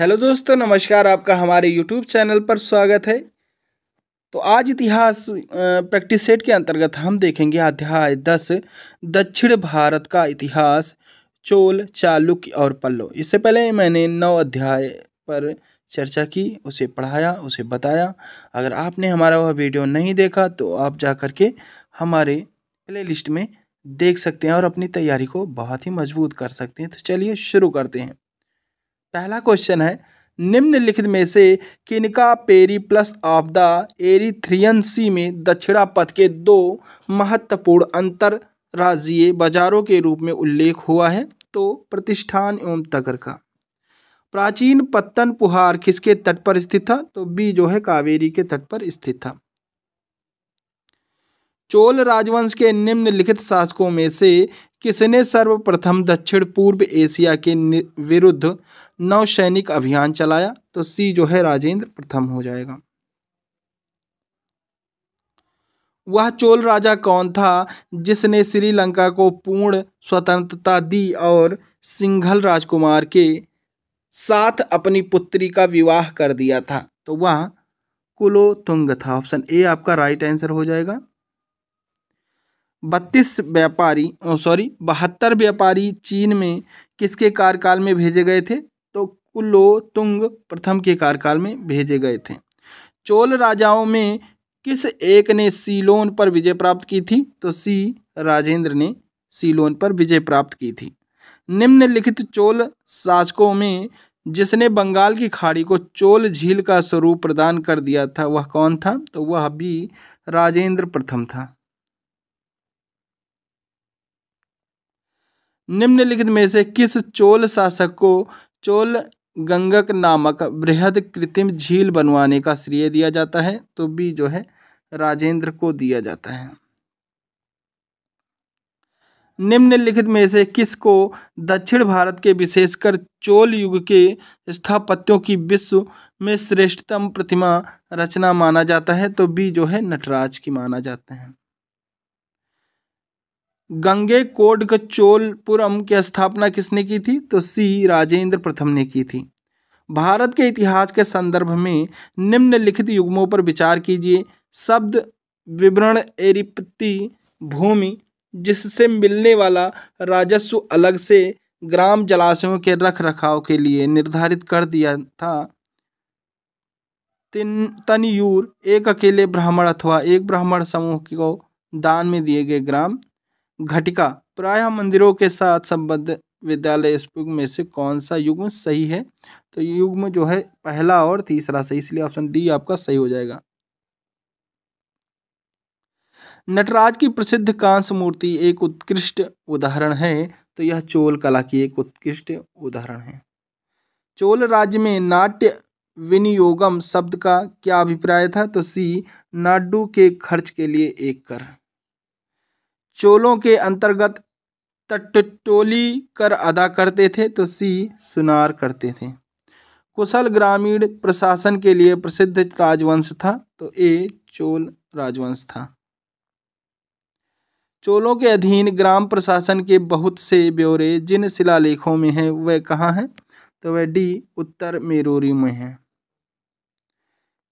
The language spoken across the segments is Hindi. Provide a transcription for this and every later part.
हेलो दोस्तों नमस्कार आपका हमारे यूट्यूब चैनल पर स्वागत है तो आज इतिहास प्रैक्टिस सेट के अंतर्गत हम देखेंगे अध्याय दस दक्षिण भारत का इतिहास चोल चालुक्य और पल्लो इससे पहले मैंने नौ अध्याय पर चर्चा की उसे पढ़ाया उसे बताया अगर आपने हमारा वह वीडियो नहीं देखा तो आप जा कर के हमारे प्ले में देख सकते हैं और अपनी तैयारी को बहुत ही मजबूत कर सकते हैं तो चलिए शुरू करते हैं पहला क्वेश्चन है निम्नलिखित में से किनका plus of the Erythraean Sea में दक्षिणा पथ के दो महत्वपूर्ण अंतरराज्यीय बाजारों के रूप में उल्लेख हुआ है तो प्रतिष्ठान एवं तगर का प्राचीन पत्तन पुहार किसके तट पर स्थित था तो बी जो है कावेरी के तट पर स्थित था चोल राजवंश के निम्नलिखित शासकों में से किसने सर्वप्रथम दक्षिण पूर्व एशिया के विरुद्ध नौसैनिक अभियान चलाया तो सी जो है राजेंद्र प्रथम हो जाएगा वह चोल राजा कौन था जिसने श्रीलंका को पूर्ण स्वतंत्रता दी और सिंघल राजकुमार के साथ अपनी पुत्री का विवाह कर दिया था तो वह कुलोतुंग था ऑप्शन ए आपका राइट आंसर हो जाएगा बत्तीस व्यापारी सॉरी बहत्तर व्यापारी चीन में किसके कार्यकाल में भेजे गए थे तो तुंग प्रथम के कार्यकाल में भेजे गए थे चोल राजाओं में किस एक ने सीलोन पर विजय प्राप्त की थी तो सी राजेंद्र ने सीलोन पर विजय प्राप्त की थी निम्नलिखित चोल शासकों में जिसने बंगाल की खाड़ी को चोल झील का स्वरूप प्रदान कर दिया था वह कौन था तो वह भी राजेंद्र प्रथम था निम्नलिखित में से किस चोल शासक को चोल गंगक नामक बृहद कृत्रिम झील बनवाने का श्रेय दिया जाता है तो बी जो है राजेंद्र को दिया जाता है निम्नलिखित में से किसको दक्षिण भारत के विशेषकर चोल युग के स्थापत्यों की विश्व में श्रेष्ठतम प्रतिमा रचना माना जाता है तो बी जो है नटराज की माना जाता है गंगे कोड चोलपुरम की स्थापना किसने की थी तो सी राजेंद्र प्रथम ने की थी भारत के इतिहास के संदर्भ में निम्नलिखित युग्मों पर विचार कीजिए शब्द विवरण एरिपति भूमि जिससे मिलने वाला राजस्व अलग से ग्राम जलाशयों के रख रखाव के लिए निर्धारित कर दिया था तिन तनयूर एक अकेले ब्राह्मण अथवा एक ब्राह्मण समूह को दान में दिए गए ग्राम घटिका प्रायः मंदिरों के साथ संबद्ध विद्यालय युग्म में से कौन सा युग्म सही है तो युग्म जो है पहला और तीसरा सही इसलिए ऑप्शन डी आपका सही हो जाएगा नटराज की प्रसिद्ध कांस मूर्ति एक उत्कृष्ट उदाहरण है तो यह चोल कला की एक उत्कृष्ट उदाहरण है चोल राज्य में नाट्य विनियोगम शब्द का क्या अभिप्राय था तो सी नाडू के खर्च के लिए एक कर चोलों के अंतर्गत तटटोली कर अदा करते थे तो सी सुनार करते थे कुशल ग्रामीण प्रशासन के लिए प्रसिद्ध राजवंश था तो ए चोल राजवंश था चोलों के अधीन ग्राम प्रशासन के बहुत से ब्यौरे जिन शिलालेखों में हैं वह कहाँ हैं तो वह डी उत्तर मेरूरी में है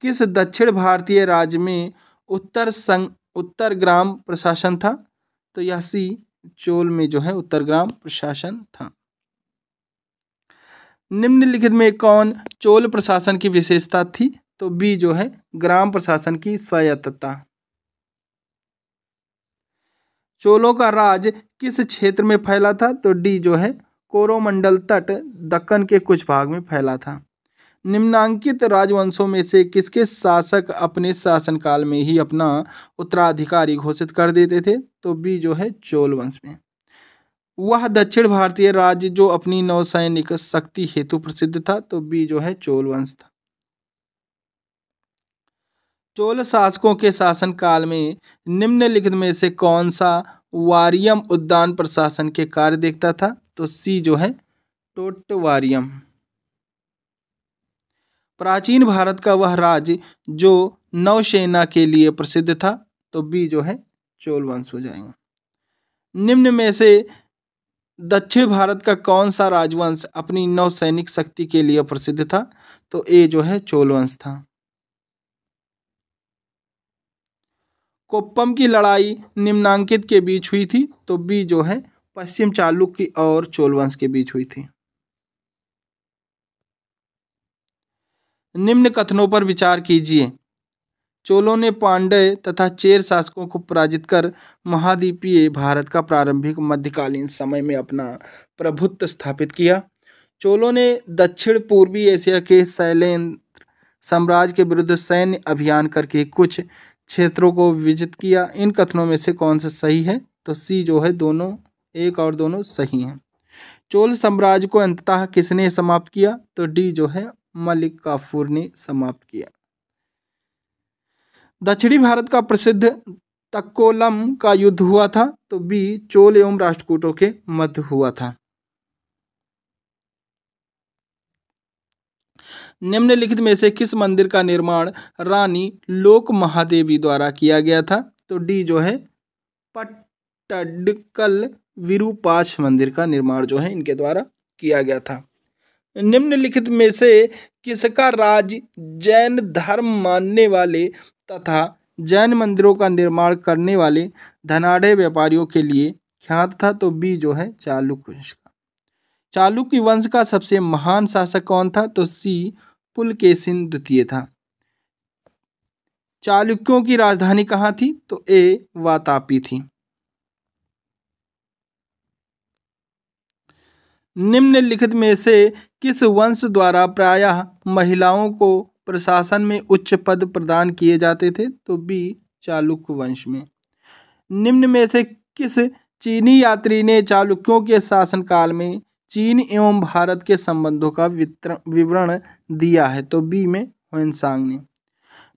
किस दक्षिण भारतीय राज्य में उत्तर संग उत्तर ग्राम प्रशासन था तो यह सी चोल में जो है उत्तरग्राम प्रशासन था निम्नलिखित में कौन चोल प्रशासन की विशेषता थी तो बी जो है ग्राम प्रशासन की स्वायत्तता चोलों का राज किस क्षेत्र में फैला था तो डी जो है कोरोमंडल तट दक्कन के कुछ भाग में फैला था निम्नांकित राजवंशों में से किसके शासक अपने शासनकाल में ही अपना उत्तराधिकारी घोषित कर देते थे तो बी जो है चोल वंश में वह दक्षिण भारतीय राज्य जो अपनी नौसैनिक शक्ति हेतु प्रसिद्ध था तो बी जो है चोल वंश था चोल शासकों के शासनकाल में निम्नलिखित में से कौन सा वारियम उद्यान प्रशासन के कार्य देखता था तो सी जो है टोटवारियम प्राचीन भारत का वह राज्य जो नौसेना के लिए प्रसिद्ध था तो बी जो है चोल वंश हो जाएगा निम्न में से दक्षिण भारत का कौन सा राजवंश अपनी नौसैनिक शक्ति के लिए प्रसिद्ध था तो ए जो है चोल वंश था कोप्पम की लड़ाई निम्नांकित के बीच हुई थी तो बी जो है पश्चिम चालुक्य और चोल वंश के बीच हुई थी निम्न कथनों पर विचार कीजिए चोलों ने पांडे तथा चेर शासकों को पराजित कर महाद्वीपीय भारत का प्रारंभिक मध्यकालीन समय में अपना प्रभुत्व स्थापित किया चोलों ने दक्षिण पूर्वी एशिया के शैलेंद्र साम्राज्य के विरुद्ध सैन्य अभियान करके कुछ क्षेत्रों को विजित किया इन कथनों में से कौन सा सही है तो सी जो है दोनों एक और दोनों सही हैं चोल साम्राज्य को अंततः किसने समाप्त किया तो डी जो है मलिक काफूर ने समाप्त किया दक्षिणी भारत का प्रसिद्ध तक्कोलम का युद्ध हुआ था तो बी चोल एवं राष्ट्रकूटों के मध्य हुआ था निम्नलिखित में से किस मंदिर का निर्माण रानी लोक महादेवी द्वारा किया गया था तो डी जो है पट्टडकल विरूपाक्ष मंदिर का निर्माण जो है इनके द्वारा किया गया था निम्नलिखित में से किसका राज्य जैन धर्म मानने वाले तथा जैन मंदिरों का निर्माण करने वाले धनाढ़ व्यापारियों के लिए ख्यात था तो बी जो है चालुक्य वंश का चालुक्य वंश का सबसे महान शासक कौन था तो सी पुलकेसिन द्वितीय था चालुक्यों की राजधानी कहाँ थी तो ए वातापी थी निम्नलिखित में से किस वंश द्वारा प्रायः महिलाओं को प्रशासन में उच्च पद प्रदान किए जाते थे तो बी चालुक्य वंश में निम्न में से किस चीनी यात्री ने चालुक्यों के शासनकाल में चीन एवं भारत के संबंधों का विवरण दिया है तो बी में हुएनसांग ने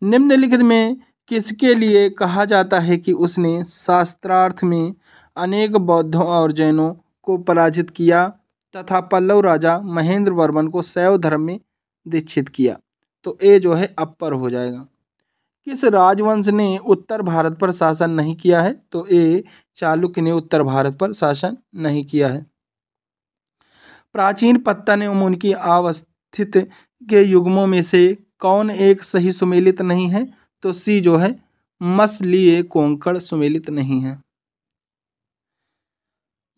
निम्नलिखित में किसके लिए कहा जाता है कि उसने शास्त्रार्थ में अनेक बौद्धों और जैनों को पराजित किया तथा पल्लव राजा महेंद्र वर्मन को सैव धर्म में दीक्षित किया तो ए जो है अपर हो जाएगा किस राजवंश ने उत्तर भारत पर शासन नहीं किया है तो ए चालुक्य ने उत्तर भारत पर शासन नहीं किया है प्राचीन पत्तन एवं उनकी अवस्थित के युग्मों में से कौन एक सही सुमेलित नहीं है तो सी जो है मसलिए कोंकण सुमेलित नहीं है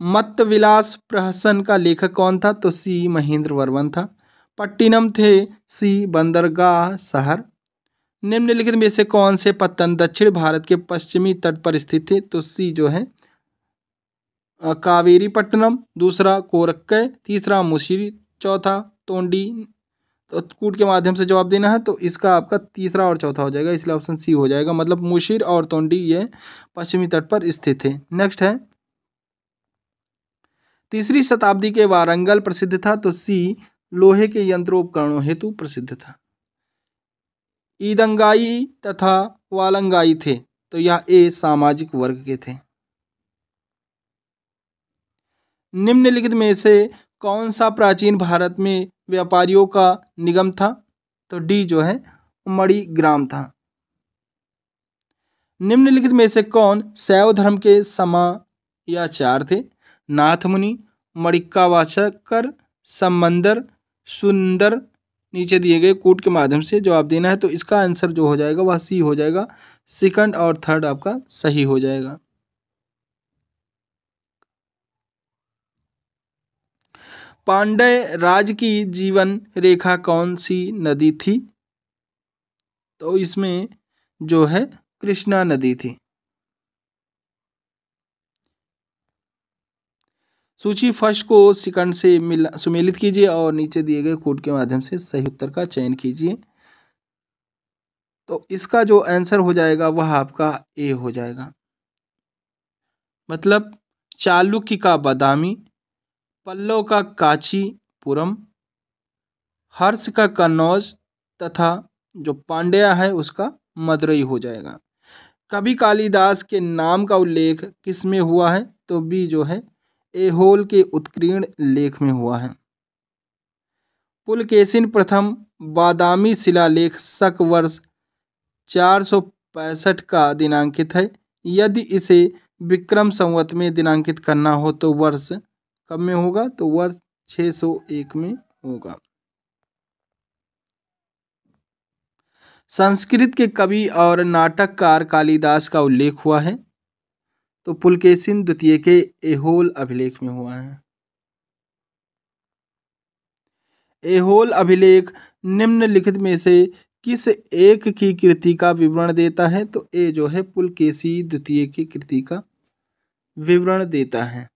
मत विलास प्रहसन का लेखक कौन था तो सी महेंद्र वर्वन था पट्टिनम थे सी बंदरगाह शहर निम्नलिखित में से कौन से पत्तन दक्षिण भारत के पश्चिमी तट पर स्थित थे तो सी जो है कावेरी पट्टनम दूसरा कोरक्के तीसरा मुशीरी चौथा तोंडी तो कूट के माध्यम से जवाब देना है तो इसका आपका तीसरा और चौथा हो जाएगा इसलिए ऑप्शन सी हो जाएगा मतलब मुशीर और तोंडी ये पश्चिमी तट पर स्थित है नेक्स्ट है तीसरी शताब्दी के वारंगल प्रसिद्ध था तो सी लोहे के यंत्रोपकरणों हेतु प्रसिद्ध था ईदंगाई तथा वालंगाई थे तो यह ए सामाजिक वर्ग के थे निम्नलिखित में से कौन सा प्राचीन भारत में व्यापारियों का निगम था तो डी जो है मड़ी ग्राम था निम्नलिखित में से कौन शैव धर्म के समायाचार थे नाथमुनि मणिक्कावाचकर समंदर सुंदर नीचे दिए गए कूट के माध्यम से जवाब देना है तो इसका आंसर जो हो जाएगा वह सी हो जाएगा सेकंड और थर्ड आपका सही हो जाएगा पांडे राज की जीवन रेखा कौन सी नदी थी तो इसमें जो है कृष्णा नदी थी सूची फर्स्ट को सिकंड से मिला सुमेलित कीजिए और नीचे दिए गए कोड के माध्यम से सही उत्तर का चयन कीजिए तो इसका जो आंसर हो जाएगा वह आपका ए हो जाएगा मतलब चालुक्य का बदामी पल्लव का कांचीपुरम हर्ष का कन्नौज तथा जो पांड्या है उसका मदुरई हो जाएगा कभी कालिदास के नाम का उल्लेख किस में हुआ है तो बी जो है एहोल के उत्कीर्ण लेख में हुआ है पुलकेशिन प्रथम बादामी शिलालेख शक वर्ष चार सौ पैंसठ का दिनांकित है यदि इसे विक्रम संवत में दिनांकित करना हो तो वर्ष कब में होगा तो वर्ष छः सौ एक में होगा संस्कृत के कवि और नाटककार कालिदास का उल्लेख हुआ है तो पुलकेशिन द्वितीय के एहोल अभिलेख में हुआ है एहोल अभिलेख निम्नलिखित में से किस एक की कृति का विवरण देता है तो ए जो है पुलकेशी द्वितीय की कृति का विवरण देता है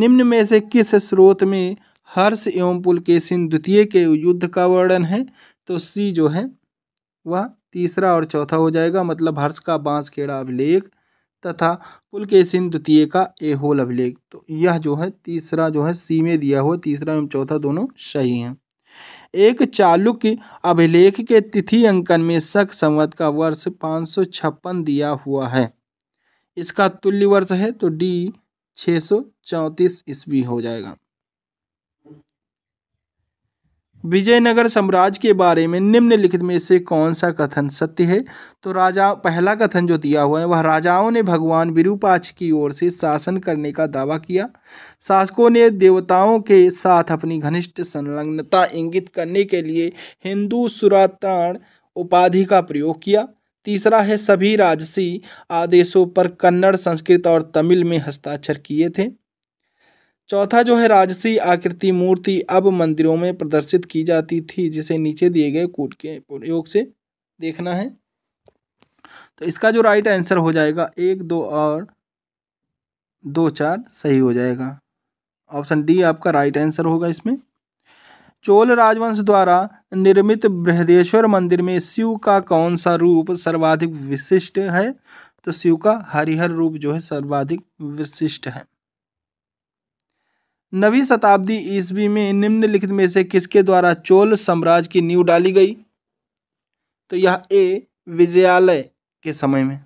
निम्न में से किस स्रोत में हर्ष एवं पुलकेशिन द्वितीय के युद्ध का वर्णन है तो सी जो है वह तीसरा और चौथा हो जाएगा मतलब हर्ष का बांस खेड़ा अभिलेख तथा पुलकेशिन द्वितीय का एहोल अभिलेख तो यह जो है तीसरा जो है सी में दिया हुआ तीसरा एवं चौथा दोनों सही हैं एक चालुक्य अभिलेख के तिथि अंकन में शक संवत का वर्ष पाँच दिया हुआ है इसका तुल्य वर्ष है तो डी छः सौ चौंतीस ईस्वी हो जाएगा विजयनगर साम्राज्य के बारे में निम्नलिखित में से कौन सा कथन सत्य है तो राजा पहला कथन जो दिया हुआ है वह राजाओं ने भगवान विरूपाक्ष की ओर से शासन करने का दावा किया शासकों ने देवताओं के साथ अपनी घनिष्ठ संलग्नता इंगित करने के लिए हिंदू सुरात्राण उपाधि का प्रयोग किया तीसरा है सभी राजसी आदेशों पर कन्नड़ संस्कृत और तमिल में हस्ताक्षर किए थे चौथा जो है राजसी आकृति मूर्ति अब मंदिरों में प्रदर्शित की जाती थी जिसे नीचे दिए गए कूट के प्रयोग से देखना है तो इसका जो राइट आंसर हो जाएगा एक दो और दो चार सही हो जाएगा ऑप्शन डी आपका राइट आंसर होगा इसमें चोल राजवंश द्वारा निर्मित बृहदेश्वर मंदिर में शिव का कौन सा रूप सर्वाधिक विशिष्ट है तो शिव का हरिहर रूप जो है सर्वाधिक विशिष्ट है नवी शताब्दी ईस्वी में निम्नलिखित में से किसके द्वारा चोल साम्राज्य की नींव डाली गई तो यह ए विजयालय के समय में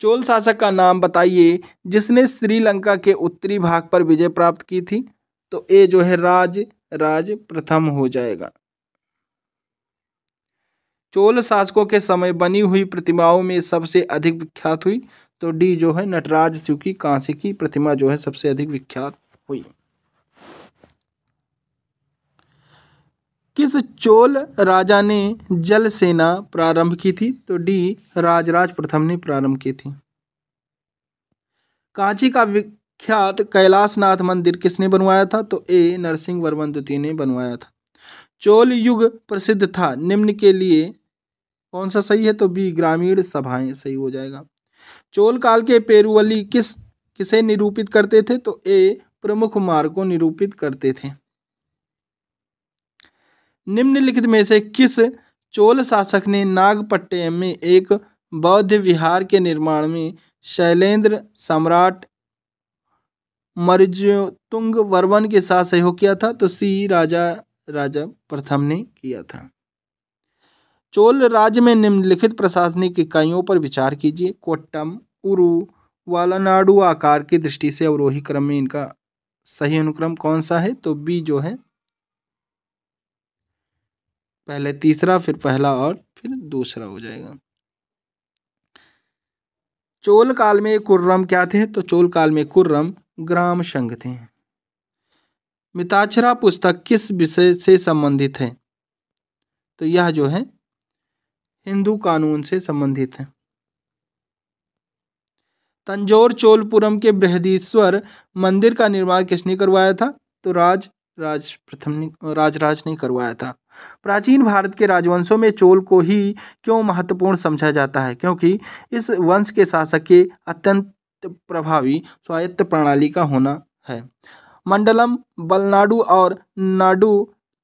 चोल शासक का नाम बताइए जिसने श्रीलंका के उत्तरी भाग पर विजय प्राप्त की थी तो ए जो है राज राज प्रथम हो जाएगा चोल शासकों के समय बनी हुई प्रतिमाओं में सबसे अधिक विख्यात हुई तो डी जो है नटराज शिव की कांसी की प्रतिमा जो है सबसे अधिक विख्यात हुई किस चोल राजा ने जल सेना प्रारंभ की थी तो डी राजराज प्रथम ने प्रारंभ की थी कांची का विख्यात कैलाशनाथ मंदिर किसने बनवाया था तो ए नरसिंह वर्मन द्वितीय ने बनवाया था चोल युग प्रसिद्ध था निम्न के लिए कौन सा सही है तो बी ग्रामीण सभाएं सही हो जाएगा चोल काल के पेरुवली किस किसे निरूपित करते थे तो ए प्रमुख मार्ग को निरूपित करते थे निम्नलिखित में से किस चोल शासक ने नागपट्टयम में एक बौद्ध विहार के निर्माण में शैलेंद्र सम्राट मरजुंग वर्वन के साथ सहयोग किया था तो सी राजा राजा प्रथम ने किया था चोल राज्य में निम्नलिखित प्रशासनिक इकाइयों पर विचार कीजिए कोट्टम उरु वालानाडु आकार की दृष्टि से अवरोही क्रम में इनका सही अनुक्रम कौन सा है तो बी जो है पहले तीसरा फिर पहला और फिर दूसरा हो जाएगा चोल काल में कुर्रम क्या थे तो चोल काल में कुर्रम ग्राम संघ थे मिताक्षरा पुस्तक किस विषय से संबंधित है तो यह जो है हिंदू कानून से संबंधित हैं तंजौर चोलपुरम के बृहदीश्वर मंदिर का निर्माण किसने करवाया था तो राज राज प्रथम ने राजराज ने करवाया था प्राचीन भारत के राजवंशों में चोल को ही क्यों महत्वपूर्ण समझा जाता है क्योंकि इस वंश के शासक के अत्यंत प्रभावी स्वायत्त प्रणाली का होना है मंडलम बलनाडु और नाडु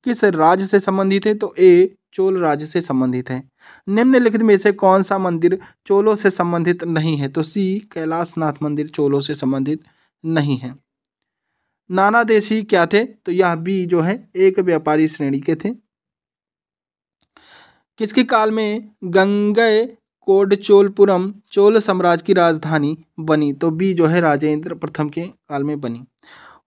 किस राज्य से संबंधित है तो ए चोल राज्य से संबंधित है निम्नलिखित में से कौन सा मंदिर चोलों से संबंधित नहीं है तो सी कैलाशनाथ मंदिर चोलों से संबंधित नहीं है नाना देशी क्या थे तो यह बी जो है एक व्यापारी श्रेणी के थे किसके काल में गंगे कोड चोलपुरम चोल साम्राज्य की राजधानी बनी तो बी जो है राजेंद्र प्रथम के काल में बनी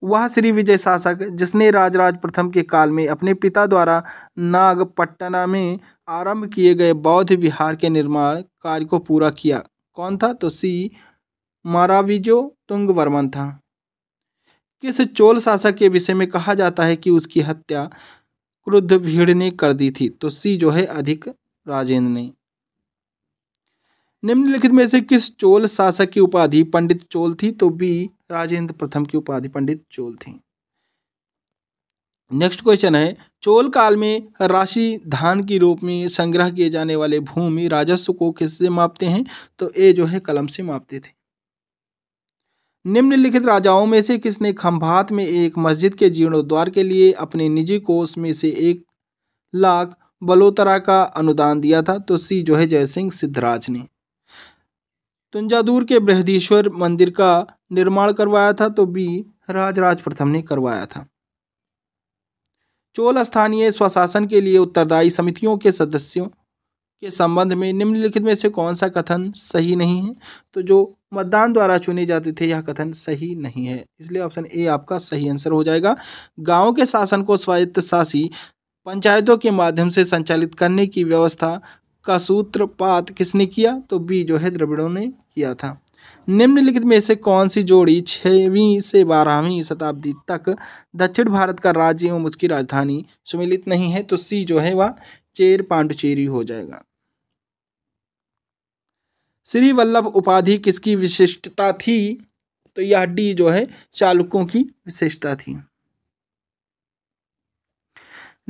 वह श्री विजय शासक जिसने राजराज प्रथम के काल में अपने पिता द्वारा नागपट्टना में आरंभ किए गए बौद्ध विहार के निर्माण कार्य को पूरा किया कौन था तो सी माराविजो तुंग वर्मन था किस चोल शासक के विषय में कहा जाता है कि उसकी हत्या क्रुद्ध भीड़ ने कर दी थी तो सी जो है अधिक राजेंद्र ने निम्नलिखित में से किस चोल शासक की उपाधि पंडित चोल थी तो बी राजेंद्र प्रथम की उपाधि पंडित चोल थी नेक्स्ट क्वेश्चन है चोल काल में राशि धान के रूप में संग्रह किए जाने वाले भूमि राजस्व को किससे मापते हैं तो ए जो है कलम से मापते थे निम्नलिखित राजाओं में से किसने खंभात में एक मस्जिद के जीर्णोद्वार के लिए अपने निजी कोष में से एक लाख बलोतरा का अनुदान दिया था तो सी जो है जयसिंह सिद्धराज ने तुंजादूर के बृहदीश्वर मंदिर का निर्माण करवाया था तो बी राजराज प्रथम ने करवाया था चोल स्थानीय स्वशासन के लिए उत्तरदायी समितियों के सदस्यों के संबंध में निम्नलिखित में से कौन सा कथन सही नहीं है तो जो मतदान द्वारा चुने जाते थे यह कथन सही नहीं है इसलिए ऑप्शन ए आपका सही आंसर हो जाएगा गांव के शासन को स्वायत्त शासी पंचायतों के माध्यम से संचालित करने की व्यवस्था का सूत्रपात किसने किया तो बी जो है द्रविड़ों ने किया था निम्नलिखित में से कौन सी जोड़ी छवीं से बारहवीं शताब्दी तक दक्षिण भारत का राज्य एवं उसकी राजधानी सुमिलित नहीं है तो सी जो है वह चेर पांडुचेरी हो जाएगा श्री वल्लभ उपाधि किसकी विशिष्टता थी तो यह डी जो है चालुक्यों की विशेषता थी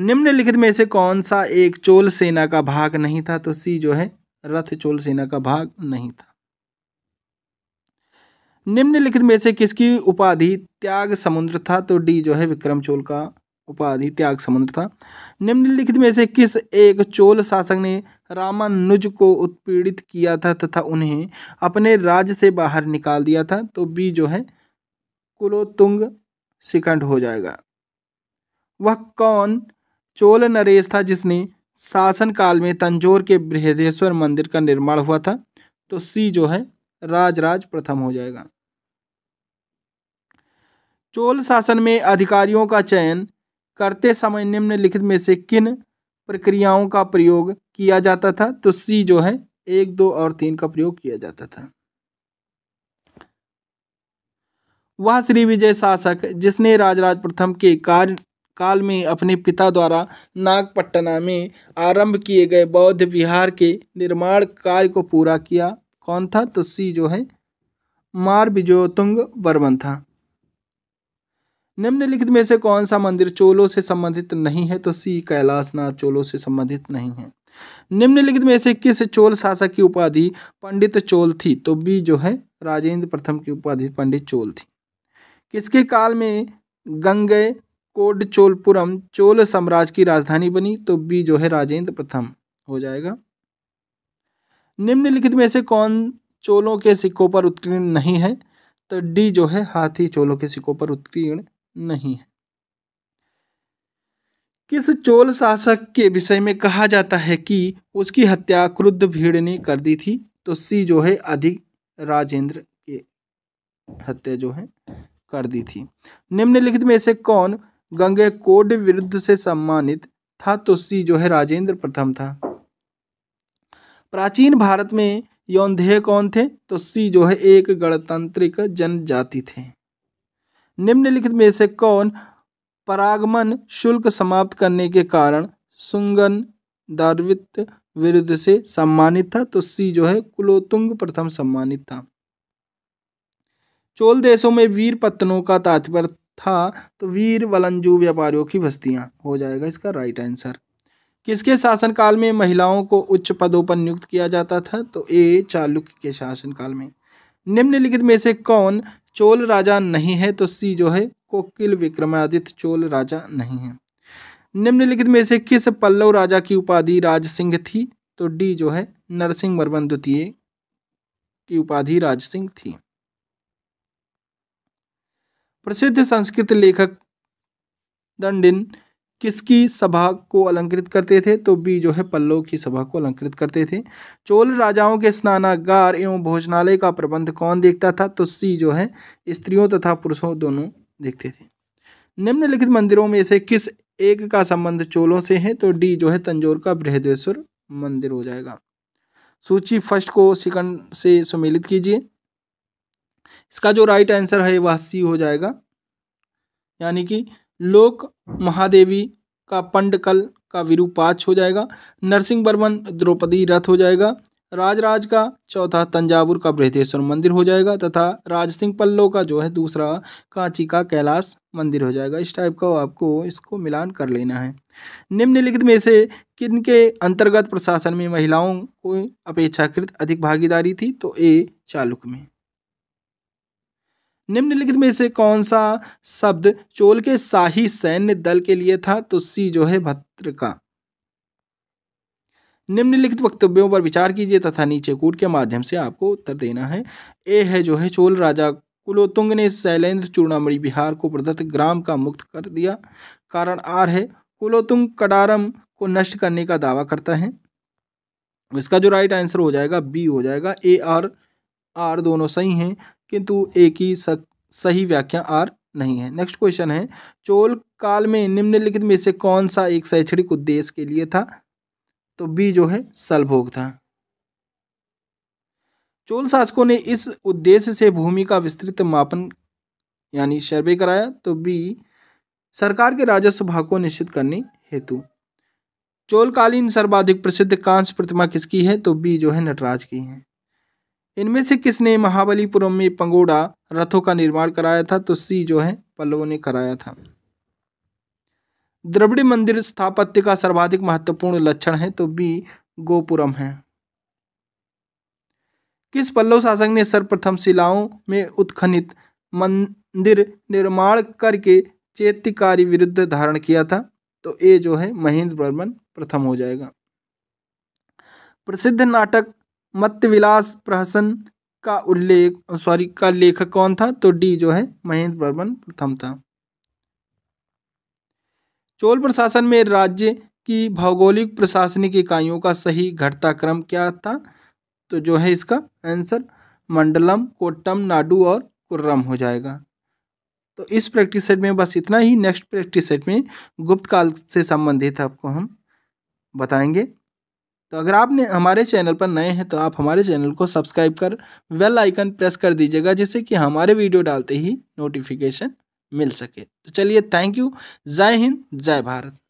निम्नलिखित में से कौन सा एक चोल सेना का भाग नहीं था तो सी जो है रथ चोल सेना का भाग नहीं था निम्नलिखित में से किसकी उपाधि त्याग समुद्र था तो डी जो है विक्रम चोल का उपाधि त्याग समुद्र था निम्नलिखित में से किस एक चोल शासक ने रामानुज को उत्पीड़ित किया था तथा उन्हें अपने राज्य से बाहर निकाल दिया था तो बी जो है कुलोतुंग सिकंड हो जाएगा वह कौन चोल नरेश था जिसने शासन काल में तंजोर के बृहदेश्वर मंदिर का निर्माण हुआ था तो सी जो है राजराज प्रथम हो जाएगा चोल शासन में अधिकारियों का चयन करते समय निम्नलिखित में से किन प्रक्रियाओं का प्रयोग किया जाता था तो सी जो है एक दो और तीन का प्रयोग किया जाता था वह श्री विजय शासक जिसने राजराज प्रथम के कार्य काल में अपने पिता द्वारा नागपट्टना में आरंभ किए गए बौद्ध विहार के निर्माण कार्य को पूरा किया कौन था तो सी जो है मार विजोतुंग बर्मन था निम्नलिखित में से कौन सा मंदिर चोलों से संबंधित नहीं है तो सी कैलाशनाथ चोलों से संबंधित नहीं है निम्नलिखित में से किस चोल शासक की उपाधि पंडित चोल थी तो बी जो है राजेंद्र प्रथम की उपाधि पंडित चोल थी किसके काल में गंगे कोड चोलपुरम चोल साम्राज्य की राजधानी बनी तो बी जो है राजेंद्र प्रथम हो जाएगा निम्नलिखित में से कौन चोलों के सिक्कों पर उत्कीर्ण नहीं है तो डी जो है हाथी चोलों के सिक्कों पर उत्कीर्ण नहीं है किस चोल शासक के विषय में कहा जाता है कि उसकी हत्या क्रुद्ध भीड़ ने कर दी थी तो सी जो है अधिक राजेंद्र के हत्या जो है कर दी थी निम्नलिखित में से कौन गंगे कोड विरुद्ध से सम्मानित था सी जो है राजेंद्र प्रथम था प्राचीन भारत में यौनधेय कौन थे सी जो है एक गणतांत्रिक जनजाति थे निम्नलिखित में से कौन परागमन शुल्क समाप्त करने के कारण सुंगन दारवित विरुद्ध से सम्मानित था तो सी जो है कुलोतुंग प्रथम सम्मानित था चोल देशों में वीर पत्तनों का तात्पर्य था तो वीर वलंजू व्यापारियों की बस्तियाँ हो जाएगा इसका राइट आंसर किसके शासनकाल में महिलाओं को उच्च पदों पर नियुक्त किया जाता था तो ए चालुक्य के शासनकाल में निम्नलिखित में से कौन चोल राजा नहीं है तो सी जो है कोकिल विक्रमादित्य चोल राजा नहीं है निम्नलिखित में से किस पल्लव राजा की उपाधि राज सिंह थी तो डी जो है नरसिंह वर्मन द्वितीय की उपाधि राज सिंह थी प्रसिद्ध संस्कृत लेखक दंडिन किसकी सभा को अलंकृत करते थे तो बी जो है पल्लव की सभा को अलंकृत करते थे चोल राजाओं के स्नानागार एवं भोजनालय का प्रबंध कौन देखता था तो सी जो है स्त्रियों तथा पुरुषों दोनों देखते थे निम्नलिखित मंदिरों में से किस एक का संबंध चोलों से है तो डी जो है तंजोर का बृहदेश्वर मंदिर हो जाएगा सूची फर्स्ट को सेकंड से सुमिलित कीजिए इसका जो राइट आंसर है वह सी हो जाएगा यानी कि लोक महादेवी का पंडकल का विरूपाच हो जाएगा नरसिंह बर्मन द्रौपदी रथ हो जाएगा राजराज का चौथा तंजावुर का बृहदेश्वर मंदिर हो जाएगा तथा राज सिंह पल्लो का जो है दूसरा कांची का कैलाश मंदिर हो जाएगा इस टाइप का आपको इसको मिलान कर लेना है निम्नलिखित में से किन के अंतर्गत प्रशासन में महिलाओं को अपेक्षाकृत अधिक भागीदारी थी तो ए चालुक में निम्नलिखित में से कौन सा शब्द चोल के शाही सैन्य दल के लिए था तो सी जो है भत्र का निम्नलिखित वक्तव्यों पर विचार कीजिए तथा नीचे कूट के माध्यम से आपको उत्तर देना है ए है जो है चोल राजा कुलोतुंग ने शैलेंद्र चूड़ामणि बिहार को प्रदत्त ग्राम का मुक्त कर दिया कारण आर है कुलोतुंग कडारम को नष्ट करने का दावा करता है इसका जो राइट आंसर हो जाएगा बी हो जाएगा ए आर आर दोनों सही हैं किंतु एक ही सही व्याख्या आर नहीं है नेक्स्ट क्वेश्चन है चोल काल में निम्नलिखित में से कौन सा एक शैक्षणिक उद्देश्य के लिए था तो बी जो है सलभोग था चोल शासकों ने इस उद्देश्य से भूमि का विस्तृत मापन यानी सर्वे कराया तो बी सरकार के राजस्व भाग को निश्चित करने हेतु चोलकालीन सर्वाधिक प्रसिद्ध कांस्य प्रतिमा किसकी है तो बी जो है नटराज की है इनमें से किसने महाबलीपुरम में पंगोड़ा रथों का निर्माण कराया था तो सी जो है पल्लवों ने कराया था द्रविड़ मंदिर स्थापत्य का सर्वाधिक महत्वपूर्ण लक्षण है तो बी गोपुरम है किस पल्लव शासक ने सर्वप्रथम शिलाओं में उत्खनित मंदिर निर्माण करके चैत्यकारी विरुद्ध धारण किया था तो ए जो है महेंद्र वर्मन प्रथम हो जाएगा प्रसिद्ध नाटक मत्यविलास प्रहसन का उल्लेख सॉरी का लेखक कौन था तो डी जो है महेंद्र वर्मन प्रथम था चोल प्रशासन में राज्य की भौगोलिक प्रशासनिक इकाइयों का सही घटता क्रम क्या था तो जो है इसका आंसर मंडलम कोट्टम नाडू और कुर्रम हो जाएगा तो इस प्रैक्टिस सेट में बस इतना ही नेक्स्ट प्रैक्टिस सेट में गुप्त काल से संबंधित आपको हम बताएंगे तो अगर आपने हमारे चैनल पर नए हैं तो आप हमारे चैनल को सब्सक्राइब कर वेल आइकन प्रेस कर दीजिएगा जिससे कि हमारे वीडियो डालते ही नोटिफिकेशन मिल सके तो चलिए थैंक यू जय हिंद जय भारत